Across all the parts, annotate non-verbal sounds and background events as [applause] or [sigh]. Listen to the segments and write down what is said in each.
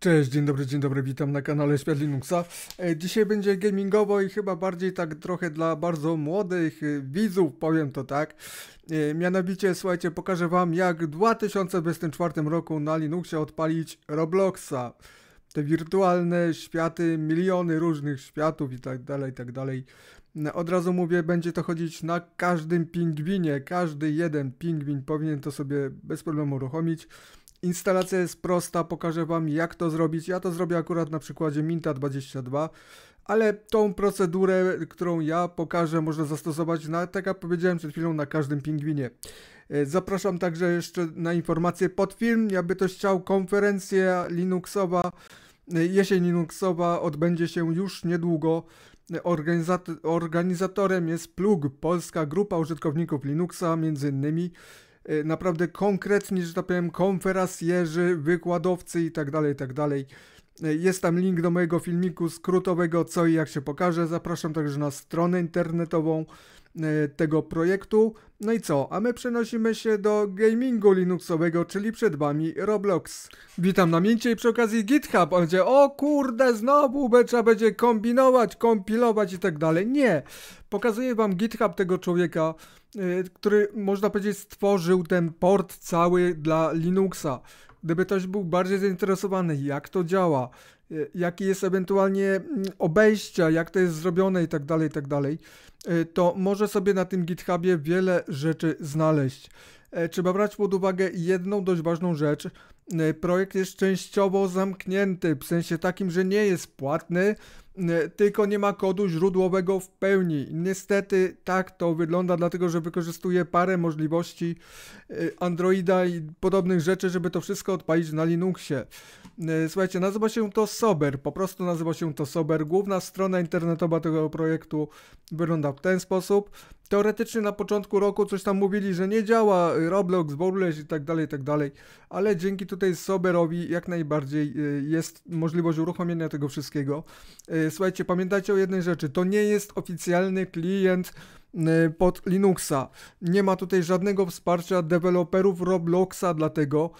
Cześć, dzień dobry, dzień dobry, witam na kanale Świat Linuxa. E, dzisiaj będzie gamingowo i chyba bardziej tak trochę dla bardzo młodych e, widzów, powiem to tak. E, mianowicie, słuchajcie, pokażę wam jak w 2024 roku na Linuxie odpalić Robloxa. Te wirtualne światy, miliony różnych światów i tak dalej, i tak dalej. Od razu mówię, będzie to chodzić na każdym pingwinie, każdy jeden pingwin powinien to sobie bez problemu uruchomić. Instalacja jest prosta, pokażę Wam jak to zrobić. Ja to zrobię akurat na przykładzie Minta 22, ale tą procedurę, którą ja pokażę, można zastosować, na, tak jak powiedziałem przed chwilą, na każdym pingwinie. E, zapraszam także jeszcze na informacje pod film. Jakby ktoś chciał, konferencja Linuxowa, e, jesień Linuxowa odbędzie się już niedługo. E, organizatorem jest PLUG, Polska Grupa Użytkowników Linuxa, między innymi. E, naprawdę konkretni, że tak powiem, konferasjerzy, wykładowcy i tak i tak dalej, tak e, dalej. Jest tam link do mojego filmiku skrótowego, co i jak się pokaże. Zapraszam także na stronę internetową e, tego projektu. No i co? A my przenosimy się do gamingu linuxowego, czyli przed wami Roblox. Witam na mięcie i przy okazji GitHub. On będzie, o kurde, znowu trzeba będzie kombinować, kompilować i tak dalej. Nie! Pokazuję wam GitHub tego człowieka, Y, który można powiedzieć stworzył ten port cały dla Linuxa. Gdyby ktoś był bardziej zainteresowany, jak to działa, y, jakie jest ewentualnie mm, obejścia, jak to jest zrobione i tak dalej, tak dalej, y, to może sobie na tym GitHubie wiele rzeczy znaleźć. E, trzeba brać pod uwagę jedną dość ważną rzecz. Projekt jest częściowo zamknięty, w sensie takim, że nie jest płatny, tylko nie ma kodu źródłowego w pełni. Niestety tak to wygląda, dlatego że wykorzystuje parę możliwości y, Androida i podobnych rzeczy, żeby to wszystko odpalić na Linuxie. Słuchajcie, nazywa się to Sober, po prostu nazywa się to Sober. Główna strona internetowa tego projektu wygląda w ten sposób. Teoretycznie na początku roku coś tam mówili, że nie działa y, Roblox, Boruleć i tak dalej, i tak dalej, ale dzięki tutaj Soberowi jak najbardziej y, jest możliwość uruchomienia tego wszystkiego. Y, słuchajcie, pamiętajcie o jednej rzeczy, to nie jest oficjalny klient pod Linuxa. Nie ma tutaj żadnego wsparcia deweloperów Robloxa, dlatego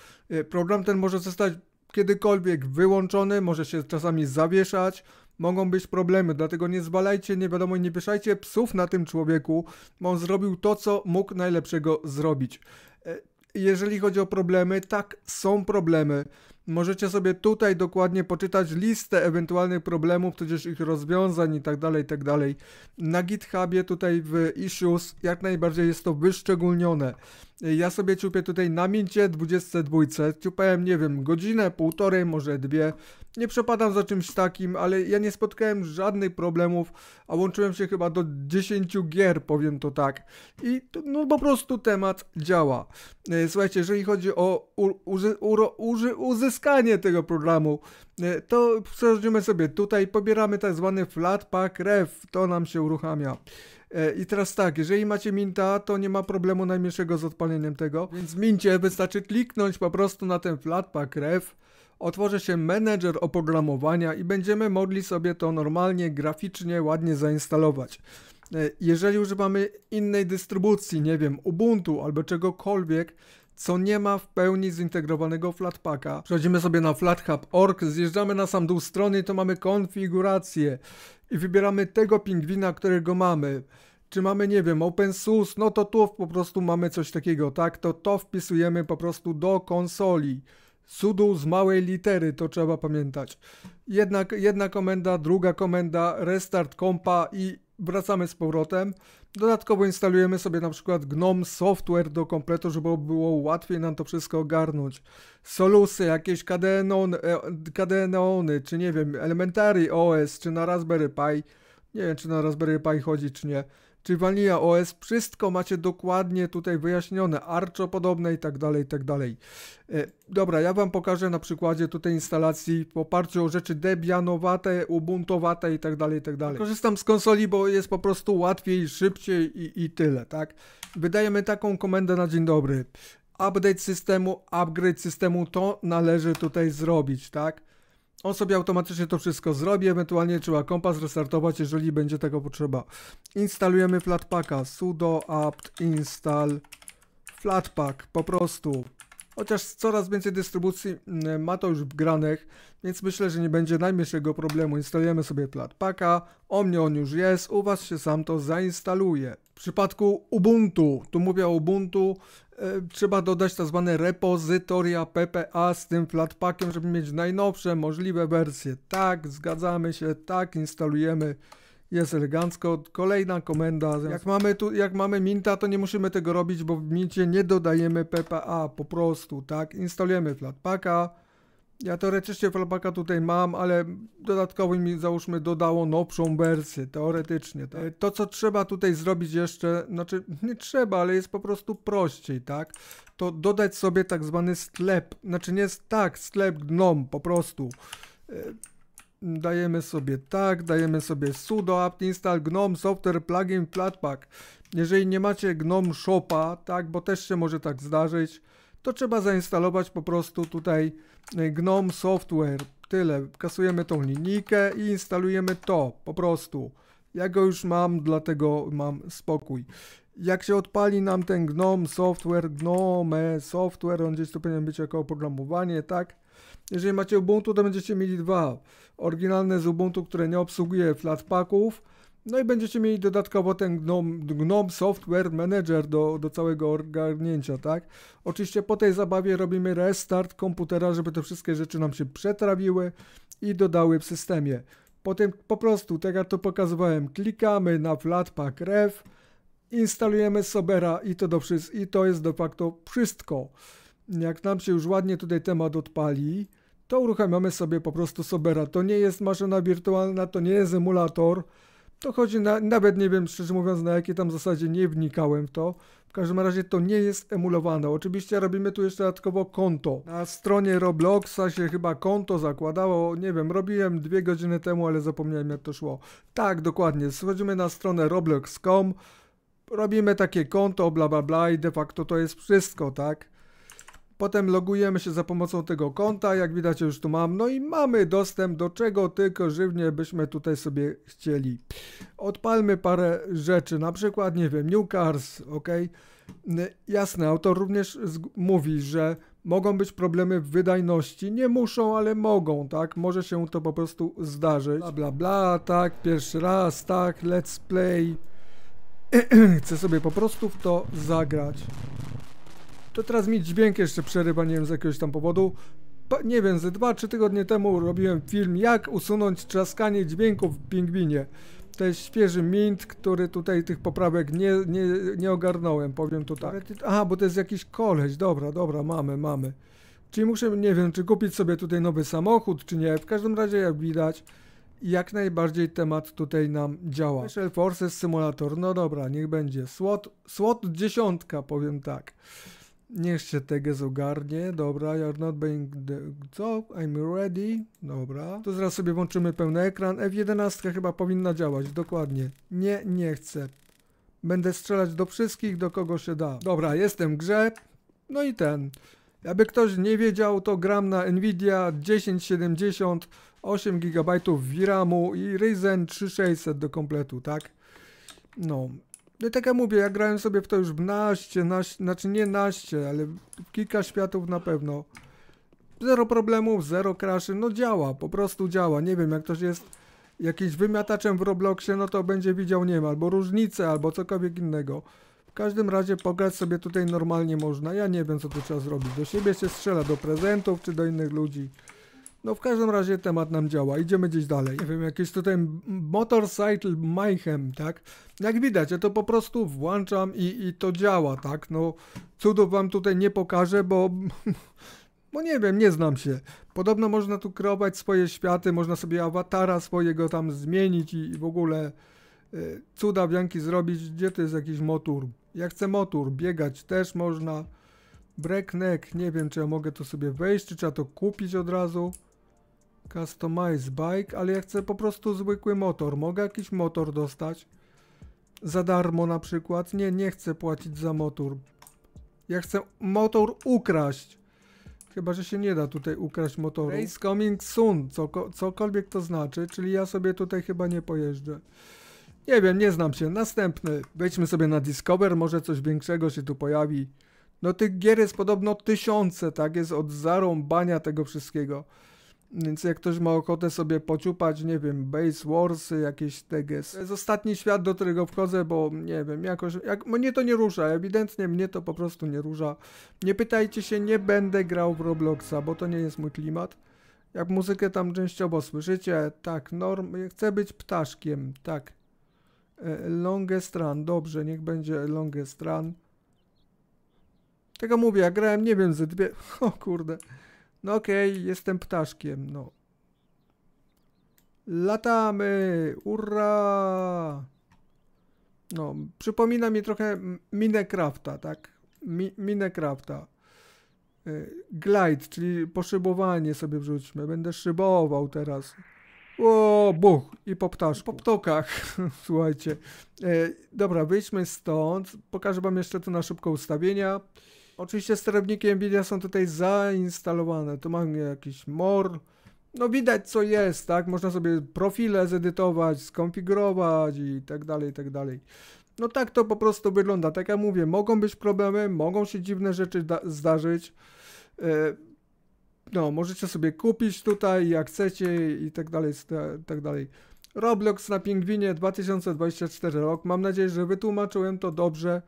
program ten może zostać kiedykolwiek wyłączony, może się czasami zawieszać, mogą być problemy, dlatego nie zwalajcie, nie wiadomo, nie pieszajcie psów na tym człowieku, bo on zrobił to, co mógł najlepszego zrobić. E, jeżeli chodzi o problemy, tak, są problemy. Możecie sobie tutaj dokładnie poczytać listę ewentualnych problemów, tudzież ich rozwiązań itd., tak itd. Tak na GitHubie tutaj w issues jak najbardziej jest to wyszczególnione. Ja sobie ciupię tutaj na mincie 22, ciupałem, nie wiem, godzinę, półtorej, może dwie. Nie przepadam za czymś takim, ale ja nie spotkałem żadnych problemów, a łączyłem się chyba do 10 gier, powiem to tak. I to, no po prostu temat działa. E, słuchajcie, jeżeli chodzi o uzy, uzy, uzy, uzyskanie uzyskanie tego programu, e, to przechodzimy sobie tutaj, pobieramy tak zwany flat pack ref, to nam się uruchamia. E, I teraz tak, jeżeli macie Minta, to nie ma problemu najmniejszego z odpaleniem tego, więc Mincie wystarczy kliknąć po prostu na ten Flatpak Ref, otworzy się manager oprogramowania i będziemy mogli sobie to normalnie, graficznie, ładnie zainstalować. E, jeżeli używamy innej dystrybucji, nie wiem, Ubuntu albo czegokolwiek, co nie ma w pełni zintegrowanego Flatpaka. Przechodzimy sobie na flathub.org, zjeżdżamy na sam dół strony i to mamy konfigurację i wybieramy tego pingwina, którego mamy. Czy mamy, nie wiem, source, no to tu po prostu mamy coś takiego, tak? To to wpisujemy po prostu do konsoli. Sudu z małej litery, to trzeba pamiętać. Jedna, jedna komenda, druga komenda, restart kompa i wracamy z powrotem. Dodatkowo instalujemy sobie na przykład GNOME software do kompletu, żeby było łatwiej nam to wszystko ogarnąć. Solusy, jakieś KDNON, KDNONy, e, czy nie wiem, Elementary OS, czy na Raspberry Pi. Nie wiem, czy na Raspberry Pi chodzi, czy nie czy Vanilla OS, wszystko macie dokładnie tutaj wyjaśnione, podobne i tak dalej, i tak dalej. E, dobra, ja Wam pokażę na przykładzie tutaj instalacji w oparciu o rzeczy debianowate, ubuntowate i tak dalej, i tak dalej. Korzystam z konsoli, bo jest po prostu łatwiej, szybciej i, i tyle, tak? Wydajemy taką komendę na dzień dobry. Update systemu, upgrade systemu, to należy tutaj zrobić, tak? On sobie automatycznie to wszystko zrobi, ewentualnie trzeba kompas restartować, jeżeli będzie tego potrzeba. Instalujemy Flatpaka, sudo apt install Flatpak, po prostu. Chociaż coraz więcej dystrybucji mm, ma to już w granek, więc myślę, że nie będzie najmniejszego problemu. Instalujemy sobie Flatpaka, o mnie on już jest, u Was się sam to zainstaluje. W przypadku Ubuntu, tu mówię o Ubuntu, E, trzeba dodać tak zwane repozytoria PPA z tym flatpakiem, żeby mieć najnowsze możliwe wersje. Tak, zgadzamy się, tak, instalujemy. Jest elegancko. Kolejna komenda. Jak mamy, tu, jak mamy Minta, to nie musimy tego robić, bo w Mincie nie dodajemy PPA po prostu, tak? Instalujemy flatpaka ja teoretycznie flapaka tutaj mam, ale dodatkowo mi załóżmy dodało nowszą wersję, teoretycznie. Tak? E, to co trzeba tutaj zrobić jeszcze, znaczy nie trzeba, ale jest po prostu prościej, tak? To dodać sobie tak zwany sklep, znaczy nie jest tak, sklep gnom po prostu. E, dajemy sobie tak, dajemy sobie sudo apt install gnome software plugin flatpak. Jeżeli nie macie gnome shopa, tak, bo też się może tak zdarzyć, to trzeba zainstalować po prostu tutaj e, GNOME Software. Tyle, kasujemy tą linijkę i instalujemy to po prostu. Ja go już mam, dlatego mam spokój. Jak się odpali nam ten GNOME Software, GNOME Software, on gdzieś tu powinien być jako oprogramowanie, tak? Jeżeli macie Ubuntu, to będziecie mieli dwa. Oryginalne z Ubuntu, które nie obsługuje flatpaków, no i będziecie mieli dodatkowo ten GNOME, GNOME Software Manager do, do całego ogarnięcia, tak? Oczywiście po tej zabawie robimy restart komputera, żeby te wszystkie rzeczy nam się przetrawiły i dodały w systemie. Potem po prostu, tak jak to pokazywałem, klikamy na Flatpak Ref, instalujemy Sobera i to, do, i to jest de facto wszystko. Jak nam się już ładnie tutaj temat odpali, to uruchamiamy sobie po prostu Sobera. To nie jest maszyna wirtualna, to nie jest emulator, to chodzi na, nawet nie wiem szczerze mówiąc na jakiej tam zasadzie, nie wnikałem w to. W każdym razie to nie jest emulowane. Oczywiście robimy tu jeszcze dodatkowo konto. Na stronie Robloxa się chyba konto zakładało, nie wiem, robiłem dwie godziny temu, ale zapomniałem jak to szło. Tak, dokładnie, schodzimy na stronę roblox.com, robimy takie konto, bla bla bla i de facto to jest wszystko, tak? Potem logujemy się za pomocą tego konta, jak widać już tu mam, no i mamy dostęp do czego tylko żywnie byśmy tutaj sobie chcieli. Odpalmy parę rzeczy, na przykład, nie wiem, New Cars, ok? Jasne, autor również mówi, że mogą być problemy w wydajności, nie muszą, ale mogą, tak? Może się to po prostu zdarzyć. Bla, bla, bla, tak, pierwszy raz, tak, let's play. [clears throat] Chcę sobie po prostu w to zagrać to teraz mi dźwięk jeszcze przerywa, nie wiem z jakiegoś tam powodu. nie wiem, ze 2-3 tygodnie temu robiłem film jak usunąć trzaskanie dźwięków w pingwinie. To jest świeży mint, który tutaj tych poprawek nie, nie, nie ogarnąłem, powiem to tak. Aha, bo to jest jakiś koleś, dobra, dobra, mamy, mamy. Czyli muszę, nie wiem, czy kupić sobie tutaj nowy samochód, czy nie. W każdym razie, jak widać, jak najbardziej temat tutaj nam działa. Special Forces Simulator, no dobra, niech będzie. Słot, słot dziesiątka, powiem tak. Niech się Teges ogarnie. Dobra, you're not being... The... Co? I'm ready. Dobra. To zaraz sobie włączymy pełny ekran. F11 chyba powinna działać, dokładnie. Nie, nie chcę. Będę strzelać do wszystkich, do kogo się da. Dobra, jestem grze. No i ten. Aby ktoś nie wiedział, to gram na Nvidia 1070, 8 GB VRAMu i Ryzen 3600 do kompletu, tak? No, no tak jak mówię, ja grałem sobie w to już naście, naście, znaczy nie naście, ale kilka światów na pewno. Zero problemów, zero kraszy, no działa, po prostu działa. Nie wiem, jak ktoś jest jakimś wymiataczem w Robloxie, no to będzie widział, nie wiem, albo różnice, albo cokolwiek innego. W każdym razie pograć sobie tutaj normalnie można. Ja nie wiem, co tu trzeba zrobić. Do siebie się strzela, do prezentów czy do innych ludzi. No w każdym razie temat nam działa, idziemy gdzieś dalej. Nie wiem, jakieś tutaj motorcycle mayhem, tak? Jak widać, ja to po prostu włączam i, i to działa, tak? No cudów wam tutaj nie pokażę, bo... [laughs] bo nie wiem, nie znam się. Podobno można tu kreować swoje światy, można sobie awatara swojego tam zmienić i, i w ogóle y, cuda wianki zrobić. Gdzie to jest jakiś motor? Ja chcę motor, biegać też można. Breakneck, nie wiem czy ja mogę to sobie wejść, czy trzeba to kupić od razu. Customize bike, ale ja chcę po prostu zwykły motor. Mogę jakiś motor dostać? Za darmo na przykład? Nie, nie chcę płacić za motor. Ja chcę motor ukraść. Chyba, że się nie da tutaj ukraść motoru. Race coming soon, Coko, cokolwiek to znaczy, czyli ja sobie tutaj chyba nie pojeżdżę. Nie wiem, nie znam się. Następny. Wejdźmy sobie na Discover, może coś większego się tu pojawi. No tych gier jest podobno tysiące, tak? Jest od zarąbania tego wszystkiego. Więc jak ktoś ma ochotę sobie pociupać, nie wiem, Base Warsy, jakieś TGS. To jest ostatni świat, do którego wchodzę, bo nie wiem, jakoś, jak, mnie to nie rusza, ewidentnie mnie to po prostu nie rusza. Nie pytajcie się, nie będę grał w Robloxa, bo to nie jest mój klimat. Jak muzykę tam częściowo słyszycie, tak, norm, chcę być ptaszkiem, tak. E, Longest Run, dobrze, niech będzie Longest Run. Tego mówię, ja grałem, nie wiem, ze dwie, [laughs] o kurde. No okej, okay, jestem ptaszkiem, no. Latamy! Ura! No, przypomina mi trochę Minecrafta, tak? Mi Minecrafta. Y, Glide, czyli poszybowanie sobie wrzućmy. Będę szybował teraz. O, buch! I po ptaszku. po ptokach, [laughs] słuchajcie. E, dobra, wyjdźmy stąd. Pokażę wam jeszcze to na szybko ustawienia. Oczywiście sterowniki Nvidia są tutaj zainstalowane. Tu mamy jakiś mor. No widać co jest, tak? Można sobie profile zedytować, skonfigurować i tak dalej, i tak dalej. No tak to po prostu wygląda. Tak jak mówię, mogą być problemy, mogą się dziwne rzeczy zdarzyć. E, no, możecie sobie kupić tutaj jak chcecie i tak dalej, i tak dalej. Roblox na Pingwinie 2024 rok. Mam nadzieję, że wytłumaczyłem to dobrze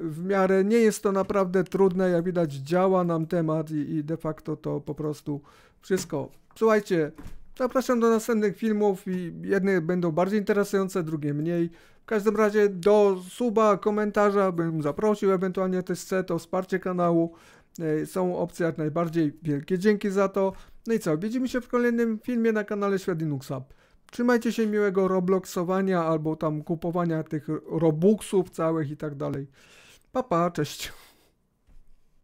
w miarę nie jest to naprawdę trudne, jak widać działa nam temat i, i de facto to po prostu wszystko. Słuchajcie, zapraszam do następnych filmów i jedne będą bardziej interesujące, drugie mniej. W każdym razie do suba, komentarza bym zaprosił, ewentualnie też chcę to wsparcie kanału. E, są opcje jak najbardziej wielkie dzięki za to. No i co, widzimy się w kolejnym filmie na kanale Świat Linuxa. Trzymajcie się miłego Robloxowania albo tam kupowania tych Robuxów całych i tak dalej. Papa, pa, cześć.